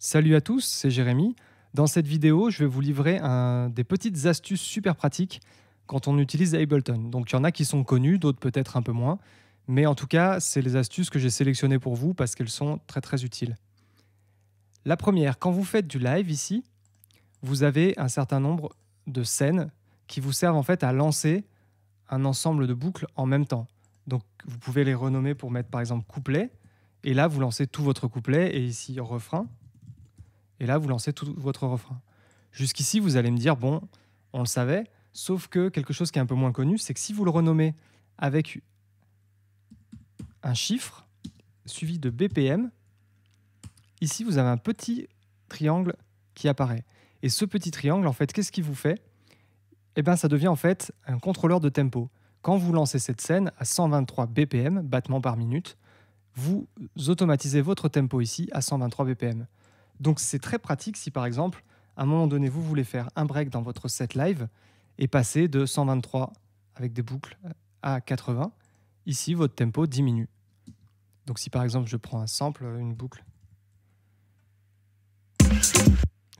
Salut à tous, c'est Jérémy. Dans cette vidéo, je vais vous livrer des petites astuces super pratiques quand on utilise Ableton. Donc il y en a qui sont connues, d'autres peut-être un peu moins, mais en tout cas, c'est les astuces que j'ai sélectionnées pour vous parce qu'elles sont très très utiles. La première, quand vous faites du live ici, vous avez un certain nombre de scènes qui vous servent en fait à lancer un ensemble de boucles en même temps. Donc vous pouvez les renommer pour mettre par exemple couplet, et là vous lancez tout votre couplet, et ici refrain, et là, vous lancez tout votre refrain. Jusqu'ici, vous allez me dire, bon, on le savait, sauf que quelque chose qui est un peu moins connu, c'est que si vous le renommez avec un chiffre suivi de BPM, ici, vous avez un petit triangle qui apparaît. Et ce petit triangle, en fait, qu'est-ce qu'il vous fait Eh bien, ça devient en fait un contrôleur de tempo. Quand vous lancez cette scène à 123 BPM, battements par minute, vous automatisez votre tempo ici à 123 BPM. Donc c'est très pratique si par exemple, à un moment donné, vous voulez faire un break dans votre set live et passer de 123 avec des boucles à 80. Ici, votre tempo diminue. Donc si par exemple je prends un sample, une boucle,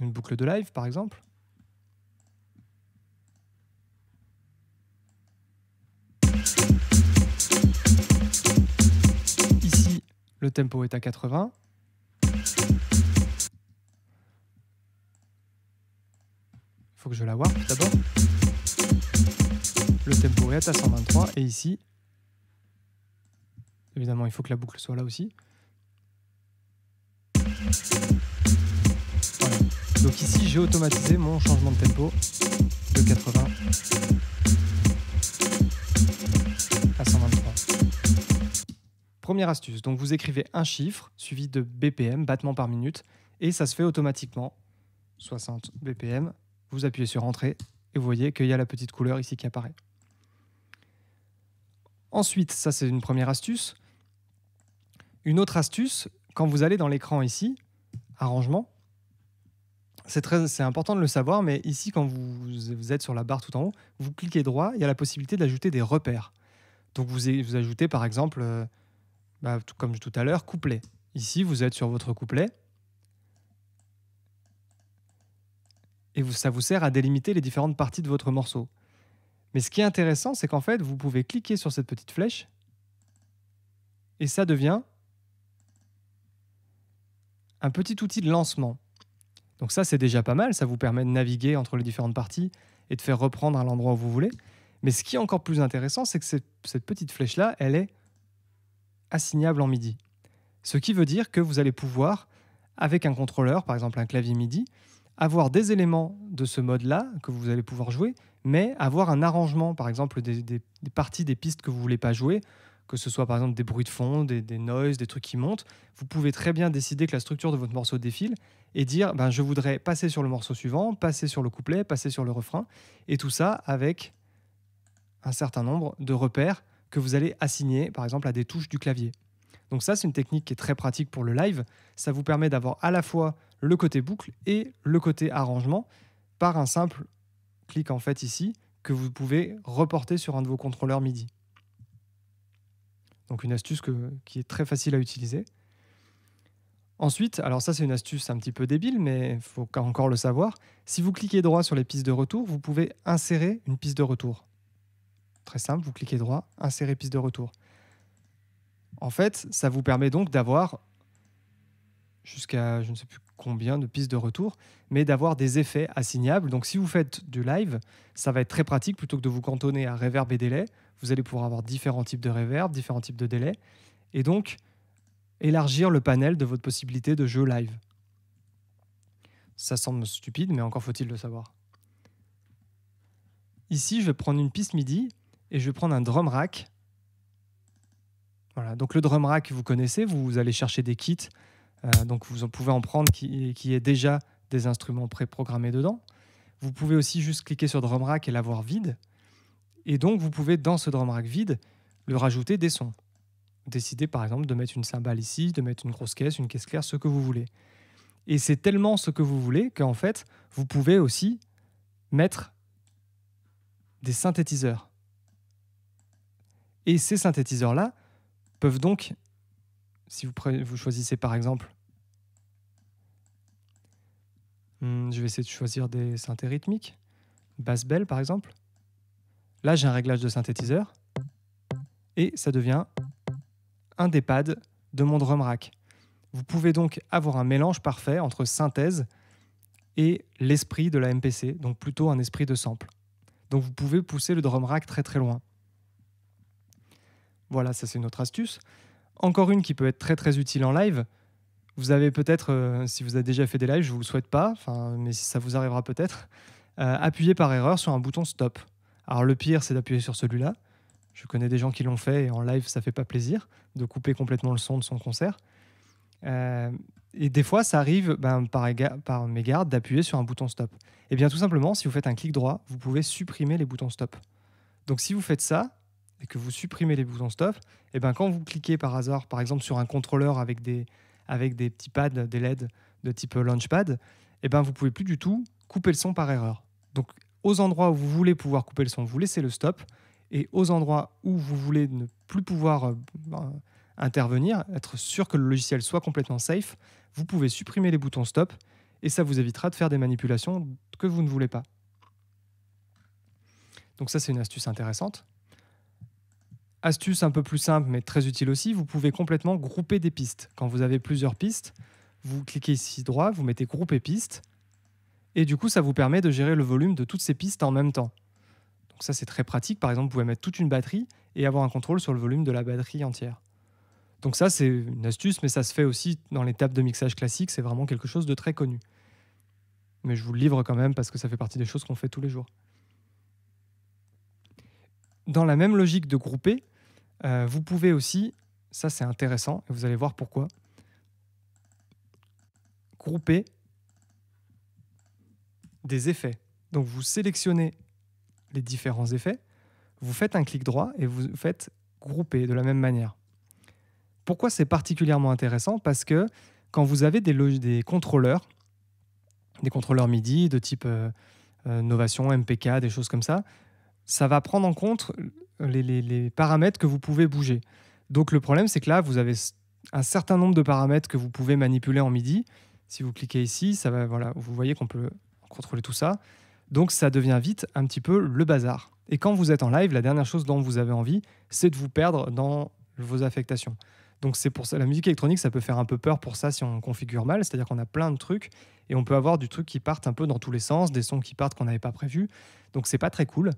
une boucle de live par exemple, ici le tempo est à 80, faut que je la warp d'abord. Le tempo est à 123 et ici, évidemment, il faut que la boucle soit là aussi. Voilà. Donc ici, j'ai automatisé mon changement de tempo de 80 à 123. Première astuce, donc vous écrivez un chiffre suivi de BPM, battements par minute, et ça se fait automatiquement. 60 BPM, vous appuyez sur Entrée et vous voyez qu'il y a la petite couleur ici qui apparaît. Ensuite, ça c'est une première astuce. Une autre astuce, quand vous allez dans l'écran ici, Arrangement, c'est important de le savoir, mais ici, quand vous, êtes sur la barre tout en haut, vous cliquez droit, il y a la possibilité d'ajouter des repères. Donc vous, vous ajoutez par exemple, euh, bah, comme tout à l'heure, couplet. Ici, vous êtes sur votre couplet, et ça vous sert à délimiter les différentes parties de votre morceau. Mais ce qui est intéressant, c'est qu'en fait, vous pouvez cliquer sur cette petite flèche et ça devient un petit outil de lancement. Donc ça, c'est déjà pas mal, ça vous permet de naviguer entre les différentes parties et de faire reprendre à l'endroit où vous voulez. Mais ce qui est encore plus intéressant, c'est que cette petite flèche-là, elle est assignable en MIDI. Ce qui veut dire que vous allez pouvoir, avec un contrôleur, par exemple un clavier MIDI, avoir des éléments de ce mode-là que vous allez pouvoir jouer, mais avoir un arrangement, par exemple, des, parties des pistes que vous voulez pas jouer, que ce soit par exemple des bruits de fond, des, des noises, des trucs qui montent, vous pouvez très bien décider que la structure de votre morceau défile et dire ben, je voudrais passer sur le morceau suivant, passer sur le couplet, passer sur le refrain, et tout ça avec un certain nombre de repères que vous allez assigner par exemple à des touches du clavier. Donc ça c'est une technique qui est très pratique pour le live, ça vous permet d'avoir à la fois le côté boucle et le côté arrangement par un simple clic en fait ici que vous pouvez reporter sur un de vos contrôleurs MIDI. Donc une astuce qui est très facile à utiliser. Ensuite, alors ça c'est une astuce un petit peu débile, mais il faut encore le savoir, si vous cliquez droit sur les pistes de retour, vous pouvez insérer une piste de retour. Très simple, vous cliquez droit, insérer piste de retour. En fait, ça vous permet donc d'avoir jusqu'à je ne sais plus combien de pistes de retour, mais d'avoir des effets assignables. Donc si vous faites du live, ça va être très pratique plutôt que de vous cantonner à reverb et délai. Vous allez pouvoir avoir différents types de reverb, différents types de délais, et donc élargir le panel de votre possibilité de jeu live. Ça semble stupide, mais encore faut-il le savoir. Ici, je vais prendre une piste MIDI et je vais prendre un drum rack. Voilà, donc le drum rack, vous connaissez, vous allez chercher des kits, euh, donc vous en pouvez en prendre qui, qui est déjà des instruments préprogrammés dedans. Vous pouvez aussi juste cliquer sur drum rack et l'avoir vide. Et donc vous pouvez dans ce drum rack vide le rajouter des sons. Décider par exemple de mettre une cymbale ici, de mettre une grosse caisse, une caisse claire, ce que vous voulez. Et c'est tellement ce que vous voulez qu'en fait vous pouvez aussi mettre des synthétiseurs. Et ces synthétiseurs-là peuvent donc si vous, choisissez par exemple, hmm, je vais essayer de choisir des synthés rythmiques, basse belle par exemple. Là, j'ai un réglage de synthétiseur et ça devient un des pads de mon drum rack. Vous pouvez donc avoir un mélange parfait entre synthèse et l'esprit de la MPC, donc plutôt un esprit de sample. Donc vous pouvez pousser le drum rack très très loin. Voilà, ça c'est une autre astuce. Encore une qui peut être très très utile en live. Vous avez peut-être, euh, si vous avez déjà fait des lives, je ne vous le souhaite pas, mais ça vous arrivera peut-être, euh, appuyer par erreur sur un bouton stop. Alors le pire, c'est d'appuyer sur celui-là. Je connais des gens qui l'ont fait et en live, ça fait pas plaisir de couper complètement le son de son concert. Euh, et des fois, ça arrive ben, par, par mégarde d'appuyer sur un bouton stop. Et eh bien tout simplement, si vous faites un clic droit, vous pouvez supprimer les boutons stop. Donc si vous faites ça, et que vous supprimez les boutons stop, et eh ben quand vous cliquez par hasard, par exemple sur un contrôleur avec des, avec des petits pads, des LED de type Launchpad, et eh ben vous pouvez plus du tout couper le son par erreur. Donc aux endroits où vous voulez pouvoir couper le son, vous laissez le stop, et aux endroits où vous voulez ne plus pouvoir euh, ben, intervenir, être sûr que le logiciel soit complètement safe, vous pouvez supprimer les boutons stop, et ça vous évitera de faire des manipulations que vous ne voulez pas. Donc ça c'est une astuce intéressante. Astuce un peu plus simple mais très utile aussi, vous pouvez complètement grouper des pistes. Quand vous avez plusieurs pistes, vous cliquez ici droit, vous mettez grouper pistes, et du coup ça vous permet de gérer le volume de toutes ces pistes en même temps. Donc ça c'est très pratique, par exemple vous pouvez mettre toute une batterie et avoir un contrôle sur le volume de la batterie entière. Donc ça c'est une astuce, mais ça se fait aussi dans les tables de mixage classique, c'est vraiment quelque chose de très connu. Mais je vous le livre quand même parce que ça fait partie des choses qu'on fait tous les jours. Dans la même logique de grouper, euh, vous pouvez aussi, ça c'est intéressant, et vous allez voir pourquoi, grouper des effets. Donc vous sélectionnez les différents effets, vous faites un clic droit et vous faites grouper de la même manière. Pourquoi c'est particulièrement intéressant Parce que quand vous avez des, contrôleurs, des contrôleurs MIDI de type euh, euh, Novation, MPK, des choses comme ça, ça va prendre en compte les, paramètres que vous pouvez bouger. Donc le problème, c'est que là, vous avez un certain nombre de paramètres que vous pouvez manipuler en MIDI. Si vous cliquez ici, ça va, voilà, vous voyez qu'on peut contrôler tout ça. Donc ça devient vite un petit peu le bazar. Et quand vous êtes en live, la dernière chose dont vous avez envie, c'est de vous perdre dans vos affectations. Donc c'est pour ça, la musique électronique, ça peut faire un peu peur pour ça si on configure mal, c'est-à-dire qu'on a plein de trucs et on peut avoir du truc qui partent un peu dans tous les sens, des sons qui partent qu'on n'avait pas prévus. Donc c'est pas très cool.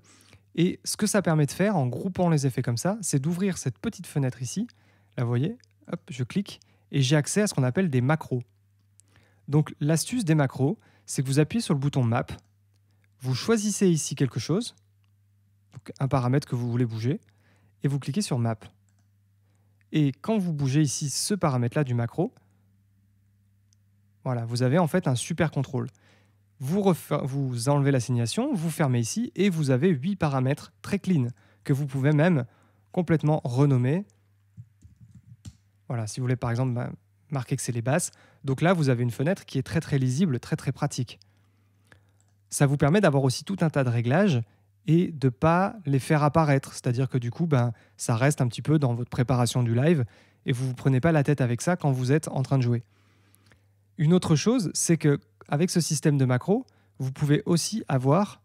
Et ce que ça permet de faire en groupant les effets comme ça, c'est d'ouvrir cette petite fenêtre ici. Là, vous voyez, hop, je clique et j'ai accès à ce qu'on appelle des macros. Donc l'astuce des macros, c'est que vous appuyez sur le bouton Map, vous choisissez ici quelque chose, un paramètre que vous voulez bouger, et vous cliquez sur Map. Et quand vous bougez ici ce paramètre-là du macro, voilà, vous avez en fait un super contrôle vous, enlevez l'assignation, vous fermez ici et vous avez huit paramètres très clean que vous pouvez même complètement renommer. Voilà, si vous voulez par exemple marquer que c'est les basses. Donc là, vous avez une fenêtre qui est très très lisible, très très pratique. Ça vous permet d'avoir aussi tout un tas de réglages et de ne pas les faire apparaître. C'est-à-dire que du coup, ben, ça reste un petit peu dans votre préparation du live et vous ne vous prenez pas la tête avec ça quand vous êtes en train de jouer. Une autre chose, c'est que avec ce système de macro, vous pouvez aussi avoir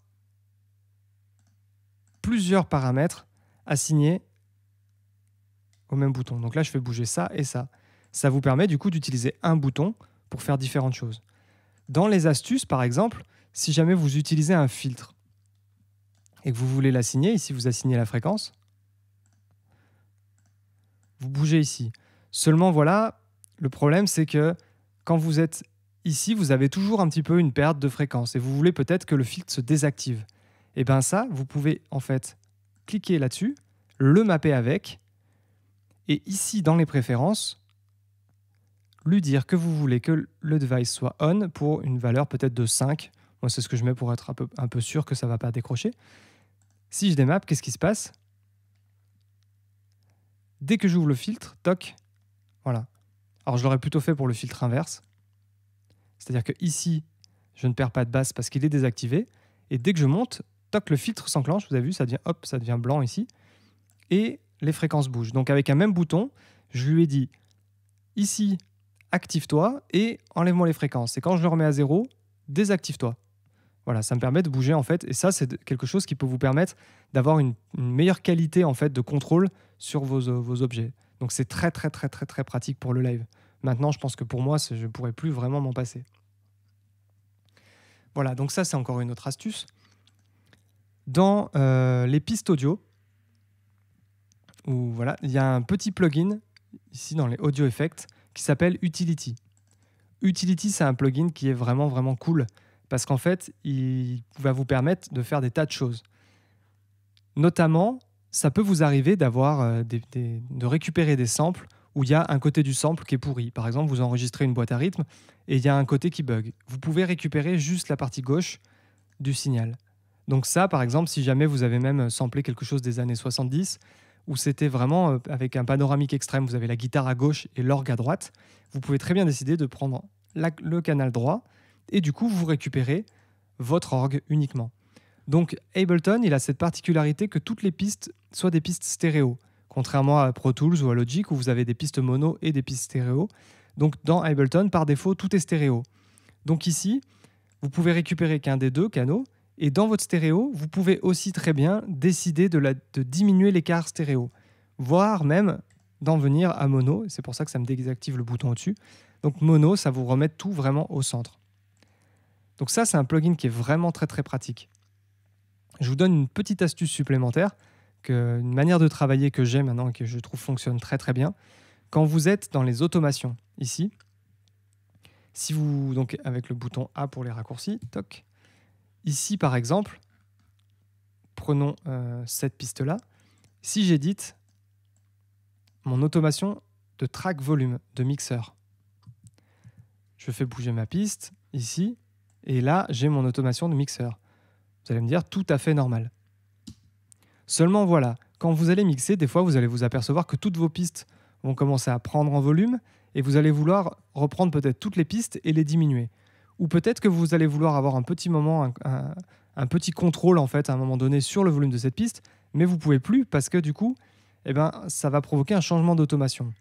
plusieurs paramètres assignés au même bouton. Donc là, je fais bouger ça et ça. Ça vous permet du coup d'utiliser un bouton pour faire différentes choses. Dans les astuces, par exemple, si jamais vous utilisez un filtre et que vous voulez l'assigner, ici vous assignez la fréquence, vous bougez ici. Seulement voilà, le problème c'est que quand vous êtes ici, vous avez toujours un petit peu une perte de fréquence et vous voulez peut-être que le filtre se désactive. Et eh bien ça, vous pouvez en fait cliquer là-dessus, le mapper avec, et ici dans les préférences, lui dire que vous voulez que le device soit on pour une valeur peut-être de 5. Moi, c'est ce que je mets pour être un peu, sûr que ça ne va pas décrocher. Si je démappe, qu'est-ce qui se passe Dès que j'ouvre le filtre, toc, voilà. Alors, je l'aurais plutôt fait pour le filtre inverse. C'est-à-dire que ici, je ne perds pas de basse parce qu'il est désactivé. Et dès que je monte, toc, le filtre s'enclenche. Vous avez vu, ça devient hop, ça devient blanc ici. Et les fréquences bougent. Donc avec un même bouton, je lui ai dit ici, active-toi et enlève-moi les fréquences. Et quand je le remets à zéro, désactive-toi. Voilà, ça me permet de bouger en fait. Et ça, c'est quelque chose qui peut vous permettre d'avoir une, meilleure qualité en fait de contrôle sur vos, euh, vos objets. Donc c'est très très très très très pratique pour le live. Maintenant, je pense que pour moi, je ne pourrais plus vraiment m'en passer. Voilà, donc ça, c'est encore une autre astuce. Dans euh, les pistes audio, où, voilà, il y a un petit plugin ici dans les audio effects qui s'appelle Utility. Utility, c'est un plugin qui est vraiment vraiment cool parce qu'en fait, il va vous permettre de faire des tas de choses. Notamment, ça peut vous arriver d'avoir euh, de récupérer des samples où il y a un côté du sample qui est pourri. Par exemple, vous enregistrez une boîte à rythme et il y a un côté qui bug. Vous pouvez récupérer juste la partie gauche du signal. Donc ça, par exemple, si jamais vous avez même samplé quelque chose des années 70, où c'était vraiment euh, avec un panoramique extrême, vous avez la guitare à gauche et l'orgue à droite, vous pouvez très bien décider de prendre le canal droit et du coup vous récupérez votre orgue uniquement. Donc Ableton, il a cette particularité que toutes les pistes soient des pistes stéréo contrairement à Pro Tools ou à Logic où vous avez des pistes mono et des pistes stéréo. Donc dans Ableton, par défaut, tout est stéréo. Donc ici, vous pouvez récupérer qu'un des deux canaux et dans votre stéréo, vous pouvez aussi très bien décider de, diminuer l'écart stéréo, voire même d'en venir à mono. C'est pour ça que ça me désactive le bouton au-dessus. Donc mono, ça vous remet tout vraiment au centre. Donc ça, c'est un plugin qui est vraiment très très pratique. Je vous donne une petite astuce supplémentaire une manière de travailler que j'ai maintenant et que je trouve fonctionne très très bien. Quand vous êtes dans les automations, ici, si vous donc avec le bouton A pour les raccourcis, toc. Ici par exemple, prenons euh, cette piste là. Si j'édite mon automation de track volume de mixeur, je fais bouger ma piste ici et là j'ai mon automation de mixeur. Vous allez me dire tout à fait normal. Seulement voilà, quand vous allez mixer, des fois vous allez vous apercevoir que toutes vos pistes vont commencer à prendre en volume et vous allez vouloir reprendre peut-être toutes les pistes et les diminuer. Ou peut-être que vous allez vouloir avoir un petit moment, un, petit contrôle en fait à un moment donné sur le volume de cette piste, mais vous pouvez plus parce que du coup, eh ben, ça va provoquer un changement d'automation.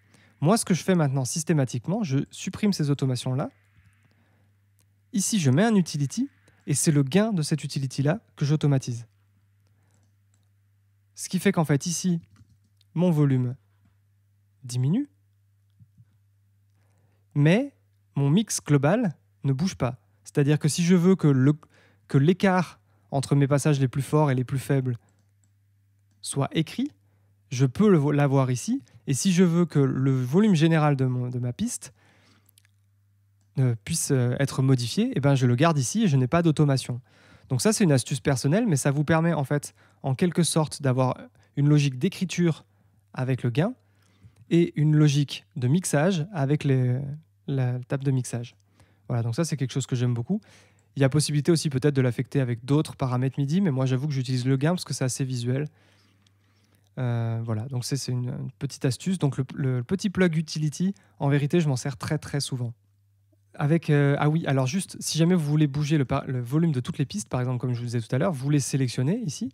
Moi, ce que je fais maintenant systématiquement, je supprime ces automations-là. Ici, je mets un utility et c'est le gain de cette utility-là que j'automatise. Ce qui fait qu'en fait, ici, mon volume diminue, mais mon mix global ne bouge pas. C'est-à-dire que si je veux que l'écart entre mes passages les plus forts et les plus faibles soit écrit, je peux l'avoir ici. Et si je veux que le volume général de, ma piste euh, puisse euh, être modifié, eh ben je le garde ici et je n'ai pas d'automation. Donc ça, c'est une astuce personnelle, mais ça vous permet en fait, en quelque sorte, d'avoir une logique d'écriture avec le gain et une logique de mixage avec la table de mixage. Voilà, donc ça, c'est quelque chose que j'aime beaucoup. Il y a possibilité aussi peut-être de l'affecter avec d'autres paramètres MIDI, mais moi, j'avoue que j'utilise le gain parce que c'est assez visuel. Euh, voilà, donc c'est une, petite astuce. Donc le petit plug utility, en vérité, je m'en sers très très souvent. Avec, euh, ah oui, alors juste, si jamais vous voulez bouger le, volume de toutes les pistes, par exemple, comme je vous disais tout à l'heure, vous les sélectionnez ici,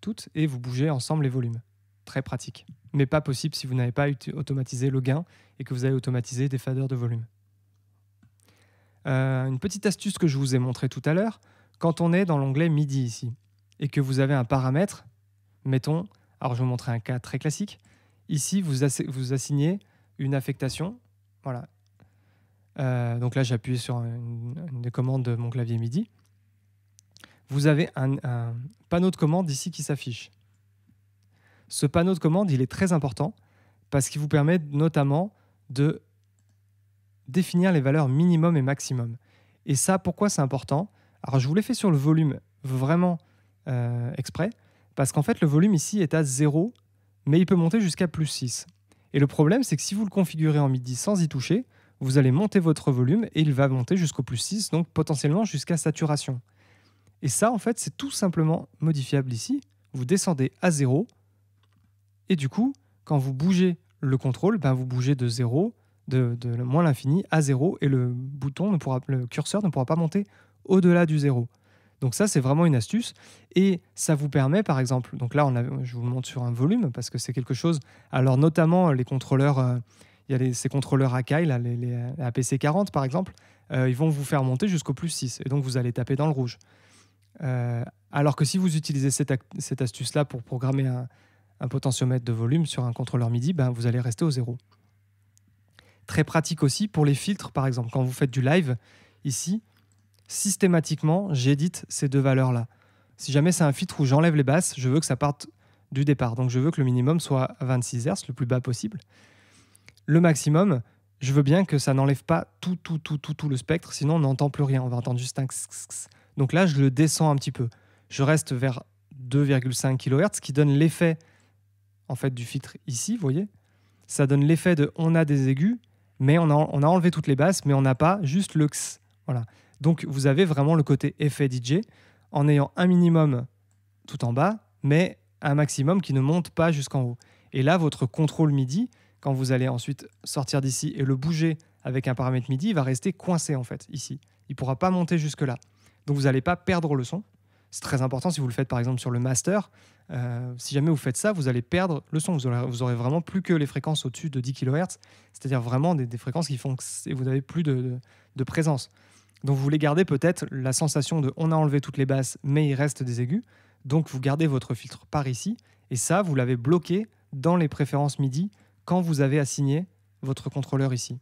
toutes, et vous bougez ensemble les volumes. Très pratique. Mais pas possible si vous n'avez pas automatisé le gain et que vous avez automatisé des faders de volume. Euh, une petite astuce que je vous ai montrée tout à l'heure, quand on est dans l'onglet MIDI ici, et que vous avez un paramètre, mettons, alors je vais vous montrer un cas très classique, ici vous, vous assignez une affectation, voilà, euh, donc là, j'appuie sur une, des commandes de mon clavier MIDI. Vous avez un, panneau de commande ici qui s'affiche. Ce panneau de commande, il est très important parce qu'il vous permet notamment de définir les valeurs minimum et maximum. Et ça, pourquoi c'est important Alors, je vous l'ai fait sur le volume vraiment euh, exprès, parce qu'en fait, le volume ici est à 0, mais il peut monter jusqu'à plus 6. Et le problème, c'est que si vous le configurez en MIDI sans y toucher, vous allez monter votre volume et il va monter jusqu'au plus 6, donc potentiellement jusqu'à saturation. Et ça, en fait, c'est tout simplement modifiable ici. Vous descendez à 0, et du coup, quand vous bougez le contrôle, ben vous bougez de 0, de, moins l'infini à 0, et le bouton ne pourra, le curseur ne pourra pas monter au-delà du 0. Donc ça, c'est vraiment une astuce, et ça vous permet, par exemple, donc là, on je vous montre sur un volume, parce que c'est quelque chose, alors notamment les contrôleurs... Euh, il y a ces contrôleurs Akai, les, APC 40 par exemple, euh, ils vont vous faire monter jusqu'au plus 6 et donc vous allez taper dans le rouge. Euh, alors que si vous utilisez cette, astuce-là pour programmer un, potentiomètre de volume sur un contrôleur MIDI, ben, vous allez rester au zéro. Très pratique aussi pour les filtres, par exemple. Quand vous faites du live, ici, systématiquement, j'édite ces deux valeurs-là. Si jamais c'est un filtre où j'enlève les basses, je veux que ça parte du départ. Donc je veux que le minimum soit à 26 Hz, le plus bas possible le maximum, je veux bien que ça n'enlève pas tout, tout, tout, tout, tout le spectre, sinon on n'entend plus rien, on va entendre juste un x, Donc là, je le descends un petit peu. Je reste vers 2,5 kHz, qui donne l'effet en fait du filtre ici, vous voyez. Ça donne l'effet de on a des aigus, mais on a, on a enlevé toutes les basses, mais on n'a pas juste le x. Voilà. Donc vous avez vraiment le côté effet DJ en ayant un minimum tout en bas, mais un maximum qui ne monte pas jusqu'en haut. Et là, votre contrôle MIDI, quand vous allez ensuite sortir d'ici et le bouger avec un paramètre MIDI, il va rester coincé en fait ici. Il ne pourra pas monter jusque-là. Donc vous n'allez pas perdre le son. C'est très important si vous le faites par exemple sur le master. Euh, si jamais vous faites ça, vous allez perdre le son. Vous aurez, vraiment plus que les fréquences au-dessus de 10 kHz, c'est-à-dire vraiment des, fréquences qui font que vous n'avez plus de, présence. Donc vous voulez garder peut-être la sensation de on a enlevé toutes les basses, mais il reste des aigus. Donc vous gardez votre filtre par ici, et ça, vous l'avez bloqué dans les préférences MIDI quand vous avez assigné votre contrôleur ici.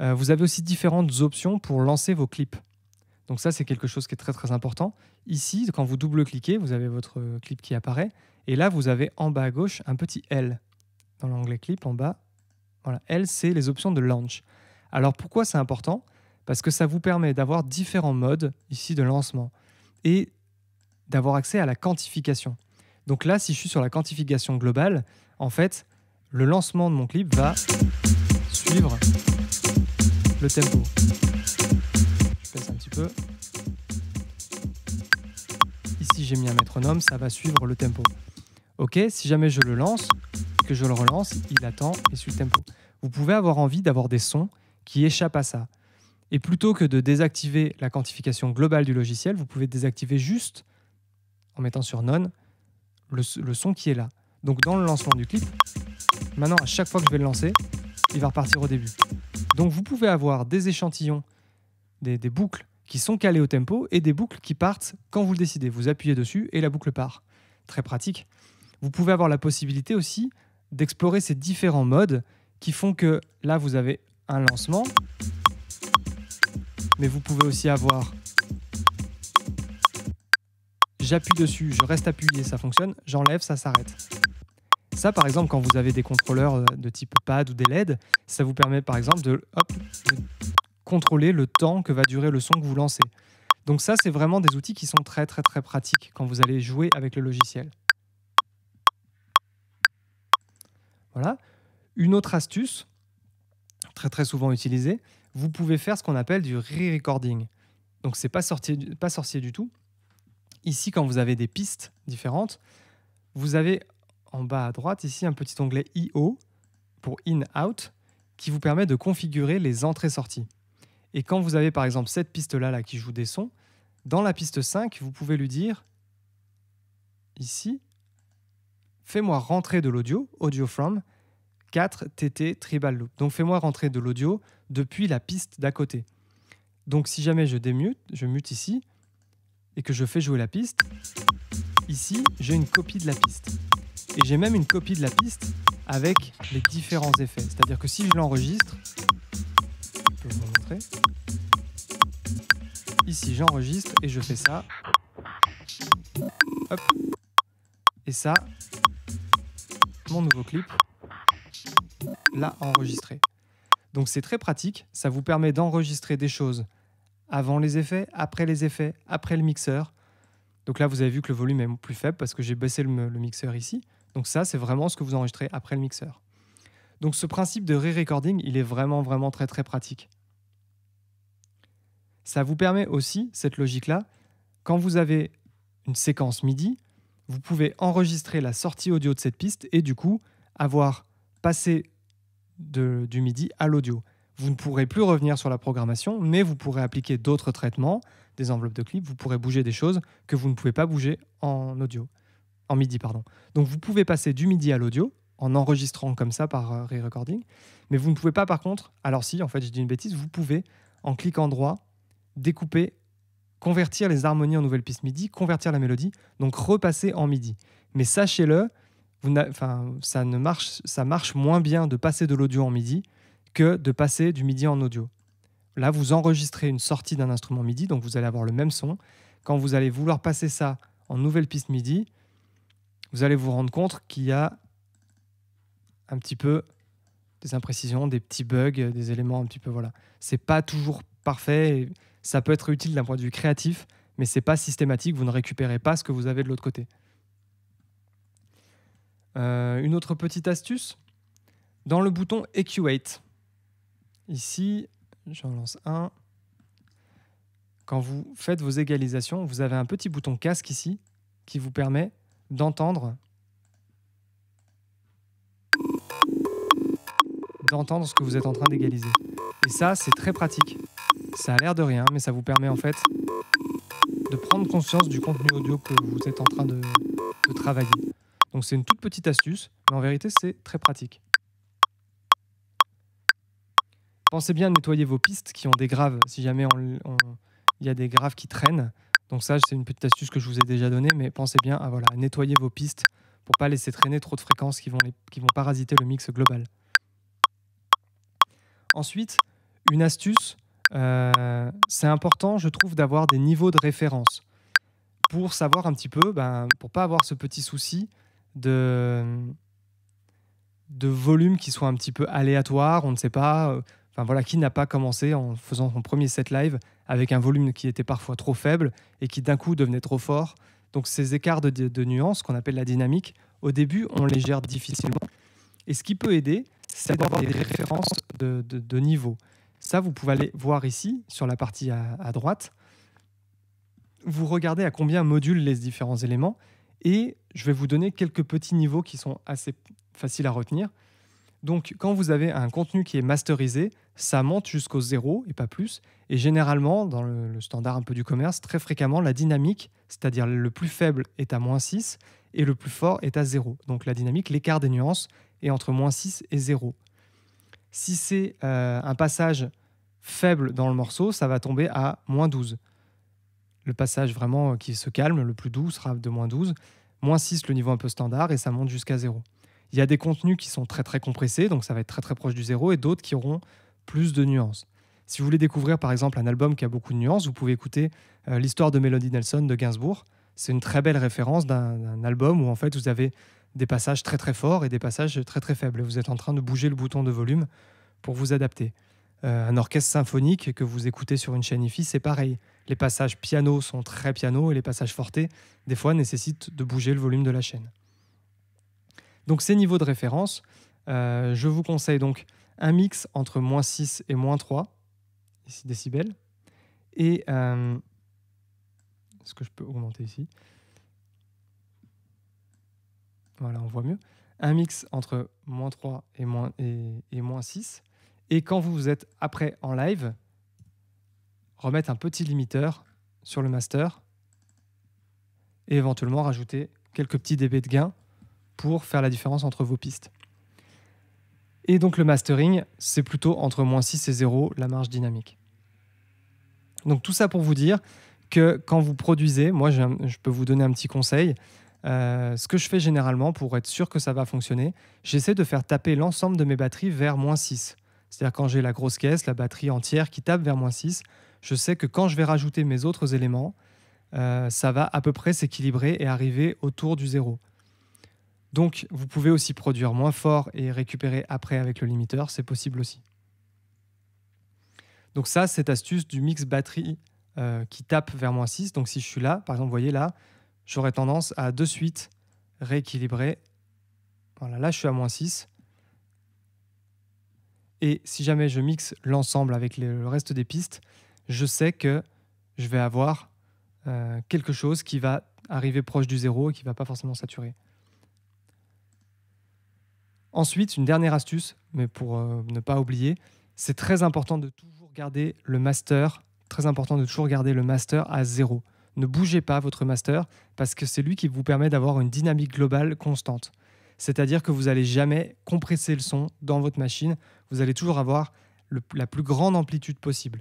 Euh, vous avez aussi différentes options pour lancer vos clips. Donc ça, c'est quelque chose qui est très très important. Ici, quand vous double-cliquez, vous avez votre clip qui apparaît. Et là, vous avez en bas à gauche un petit L. Dans l'onglet clip, en bas, voilà, L, c'est les options de launch. Alors pourquoi c'est important Parce que ça vous permet d'avoir différents modes ici de lancement et d'avoir accès à la quantification. Donc là, si je suis sur la quantification globale, en fait, le lancement de mon clip va suivre le tempo. Je pèse un petit peu. Ici, j'ai mis un métronome, ça va suivre le tempo. Ok, si jamais je le lance, que je le relance, il attend et suit le tempo. Vous pouvez avoir envie d'avoir des sons qui échappent à ça. Et plutôt que de désactiver la quantification globale du logiciel, vous pouvez désactiver juste, en mettant sur non le son qui est là. Donc dans le lancement du clip, maintenant à chaque fois que je vais le lancer, il va repartir au début. Donc vous pouvez avoir des échantillons, des, boucles qui sont calées au tempo et des boucles qui partent quand vous le décidez. Vous appuyez dessus et la boucle part. Très pratique. Vous pouvez avoir la possibilité aussi d'explorer ces différents modes qui font que là vous avez un lancement, mais vous pouvez aussi avoir j'appuie dessus, je reste appuyé, ça fonctionne, j'enlève, ça s'arrête par exemple, quand vous avez des contrôleurs euh, de type pad ou des LED, ça vous permet par exemple de, contrôler le temps que va durer le son que vous lancez. Donc ça, c'est vraiment des outils qui sont très très très pratiques quand vous allez jouer avec le logiciel. Voilà. Une autre astuce, très très souvent utilisée, vous pouvez faire ce qu'on appelle du re-recording. Donc c'est pas, sorti, pas sorcier du tout. Ici, quand vous avez des pistes différentes, vous avez en bas à droite, ici, un petit onglet IO pour In-Out qui vous permet de configurer les entrées-sorties. Et quand vous avez par exemple cette piste-là là, qui joue des sons, dans la piste 5, vous pouvez lui dire ici, fais-moi rentrer de l'audio, audio from, 4 TT tribal loop. Donc fais-moi rentrer de l'audio depuis la piste d'à côté. Donc si jamais je démute, je mute ici, et que je fais jouer la piste, ici j'ai une copie de la piste. Et j'ai même une copie de la piste avec les différents effets. C'est-à-dire que si je l'enregistre, je peux vous montrer. Ici, j'enregistre et je fais ça. Et ça, mon nouveau clip, l'a enregistré. Donc c'est très pratique, ça vous permet d'enregistrer des choses avant les effets, après les effets, après le mixeur. Donc là, vous avez vu que le volume est plus faible parce que j'ai baissé le mixeur ici. Donc ça, c'est vraiment ce que vous enregistrez après le mixeur. Donc ce principe de re-recording, il est vraiment vraiment très très pratique. Ça vous permet aussi, cette logique-là, quand vous avez une séquence MIDI, vous pouvez enregistrer la sortie audio de cette piste et du coup avoir passé du MIDI à l'audio. Vous ne pourrez plus revenir sur la programmation, mais vous pourrez appliquer d'autres traitements, des enveloppes de clips, vous pourrez bouger des choses que vous ne pouvez pas bouger en audio en midi, pardon. Donc vous pouvez passer du midi à l'audio en enregistrant comme ça par euh, re-recording, mais vous ne pouvez pas par contre, alors si, en fait j'ai dis une bêtise, vous pouvez en cliquant droit découper, convertir les harmonies en nouvelle piste midi, convertir la mélodie, donc repasser en midi. Mais sachez-le, ça, ne marche, ça marche moins bien de passer de l'audio en midi que de passer du midi en audio. Là, vous enregistrez une sortie d'un instrument midi, donc vous allez avoir le même son. Quand vous allez vouloir passer ça en nouvelle piste midi, vous allez vous rendre compte qu'il y a un petit peu des imprécisions, des petits bugs, euh, des éléments un petit peu voilà. C'est pas toujours parfait. ça peut être utile d'un point de vue créatif, mais c'est pas systématique. Vous ne récupérez pas ce que vous avez de l'autre côté. Euh, une autre petite astuce dans le bouton Equate, Ici, j'en lance un. Quand vous faites vos égalisations, vous avez un petit bouton casque ici qui vous permet d'entendre d'entendre ce que vous êtes en train d'égaliser. Et ça, c'est très pratique. Ça a l'air de rien, mais ça vous permet en fait de prendre conscience du contenu audio que vous êtes en train de, travailler. Donc c'est une toute petite astuce, mais en vérité, c'est très pratique. Pensez bien à nettoyer vos pistes qui ont des graves, si jamais il y a des graves qui traînent. Donc ça, c'est une petite astuce que je vous ai déjà donnée, mais pensez bien à voilà, nettoyer vos pistes pour pas laisser traîner trop de fréquences qui vont, qui vont parasiter le mix global. Ensuite, une astuce, euh, c'est important, je trouve, d'avoir des niveaux de référence pour savoir un petit peu, ben, pour pas avoir ce petit souci de de volume qui soit un petit peu aléatoire, on ne sait pas euh, voilà, qui n'a pas commencé en faisant son premier set live avec un volume qui était parfois trop faible et qui d'un coup devenait trop fort. Donc ces écarts de, nuances qu'on appelle la dynamique, au début, on les gère difficilement. Et ce qui peut aider, c'est d'avoir des références de, niveau. Ça, vous pouvez aller voir ici, sur la partie à, à droite. Vous regardez à combien modulent les différents éléments et je vais vous donner quelques petits niveaux qui sont assez faciles à retenir. Donc quand vous avez un contenu qui est masterisé, ça monte jusqu'au zéro et pas plus. Et généralement, dans le, standard un peu du commerce, très fréquemment, la dynamique, c'est-à-dire le plus faible est à moins 6 et le plus fort est à 0. Donc la dynamique, l'écart des nuances est entre moins 6 et 0. Si c'est euh, un passage faible dans le morceau, ça va tomber à moins 12. Le passage vraiment euh, qui se calme, le plus doux, sera de moins 12. Moins 6, le niveau un peu standard, et ça monte jusqu'à 0. Il y a des contenus qui sont très très compressés, donc ça va être très très proche du zéro, et d'autres qui auront plus de nuances. Si vous voulez découvrir par exemple un album qui a beaucoup de nuances, vous pouvez écouter euh, l'histoire de Melody Nelson de Gainsbourg. C'est une très belle référence d'un album où en fait vous avez des passages très très forts et des passages très très faibles. Vous êtes en train de bouger le bouton de volume pour vous adapter. Euh, un orchestre symphonique que vous écoutez sur une chaîne IFI, c'est pareil. Les passages piano sont très piano et les passages fortés, des fois, nécessitent de bouger le volume de la chaîne. Donc ces niveaux de référence, euh, je vous conseille donc un mix entre moins 6 et moins 3, ici décibels, et euh, est-ce que je peux augmenter ici Voilà, on voit mieux. Un mix entre moins 3 et moins, et 6. Et quand vous êtes après en live, remettre un petit limiteur sur le master et éventuellement rajouter quelques petits dB de gain pour faire la différence entre vos pistes. Et donc le mastering, c'est plutôt entre moins 6 et 0 la marge dynamique. Donc tout ça pour vous dire que quand vous produisez, moi je, peux vous donner un petit conseil. Euh, ce que je fais généralement pour être sûr que ça va fonctionner, j'essaie de faire taper l'ensemble de mes batteries vers moins 6. C'est-à-dire quand j'ai la grosse caisse, la batterie entière qui tape vers moins 6, je sais que quand je vais rajouter mes autres éléments, euh, ça va à peu près s'équilibrer et arriver autour du 0. Donc, vous pouvez aussi produire moins fort et récupérer après avec le limiteur, c'est possible aussi. Donc ça, cette astuce du mix batterie euh, qui tape vers moins 6. Donc si je suis là, par exemple, vous voyez là, j'aurais tendance à de suite rééquilibrer. Voilà, là je suis à moins 6. Et si jamais je mixe l'ensemble avec le reste des pistes, je sais que je vais avoir euh, quelque chose qui va arriver proche du zéro et qui ne va pas forcément saturer. Ensuite, une dernière astuce, mais pour euh, ne pas oublier, c'est très important de toujours garder le master, très important de toujours garder le master à zéro. Ne bougez pas votre master parce que c'est lui qui vous permet d'avoir une dynamique globale constante. C'est-à-dire que vous n'allez jamais compresser le son dans votre machine, vous allez toujours avoir la plus grande amplitude possible.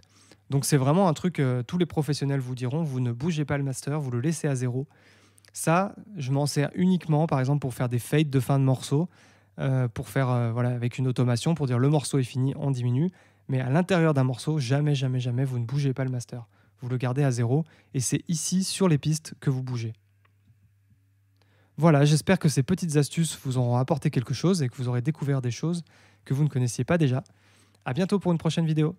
Donc c'est vraiment un truc, que euh, tous les professionnels vous diront, vous ne bougez pas le master, vous le laissez à zéro. Ça, je m'en sers uniquement, par exemple, pour faire des fades de fin de morceau. Euh, pour faire euh, voilà, avec une automation pour dire le morceau est fini, on diminue. Mais à l'intérieur d'un morceau, jamais, jamais, jamais, vous ne bougez pas le master. Vous le gardez à zéro et c'est ici sur les pistes que vous bougez. Voilà, j'espère que ces petites astuces vous auront apporté quelque chose et que vous aurez découvert des choses que vous ne connaissiez pas déjà. À bientôt pour une prochaine vidéo.